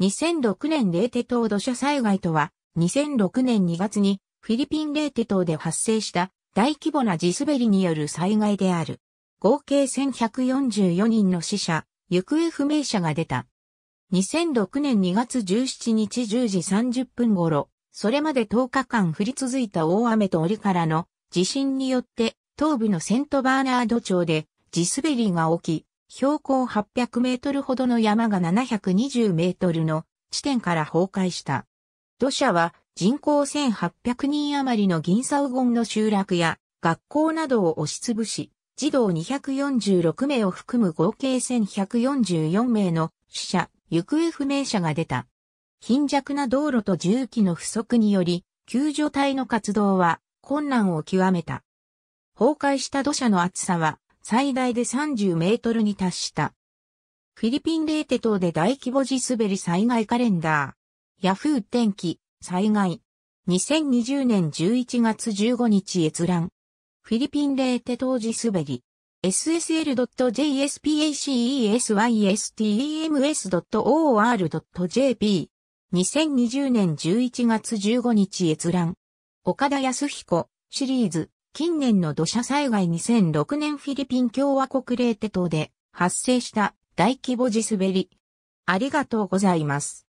2006年レーテ島土砂災害とは、2006年2月にフィリピンレーテ島で発生した大規模な地滑りによる災害である。合計1144人の死者、行方不明者が出た。2006年2月17日10時30分頃、それまで10日間降り続いた大雨と折からの地震によって東部のセントバーナード町で地滑りが起き、標高800メートルほどの山が720メートルの地点から崩壊した。土砂は人口1800人余りの銀サウゴンの集落や学校などを押しつぶし、児童246名を含む合計1144名の死者、行方不明者が出た。貧弱な道路と重機の不足により、救助隊の活動は困難を極めた。崩壊した土砂の厚さは最大で30メートルに達した。フィリピンレーテ島で大規模地滑り災害カレンダー。ヤフー天気、災害。2020年11月15日閲覧。フィリピンレーテ島地滑り。ssl.jspacesystms.or.jp。2020年11月15日閲覧。岡田康彦、シリーズ。近年の土砂災害2006年フィリピン共和国レーテ島で発生した大規模地滑り。ありがとうございます。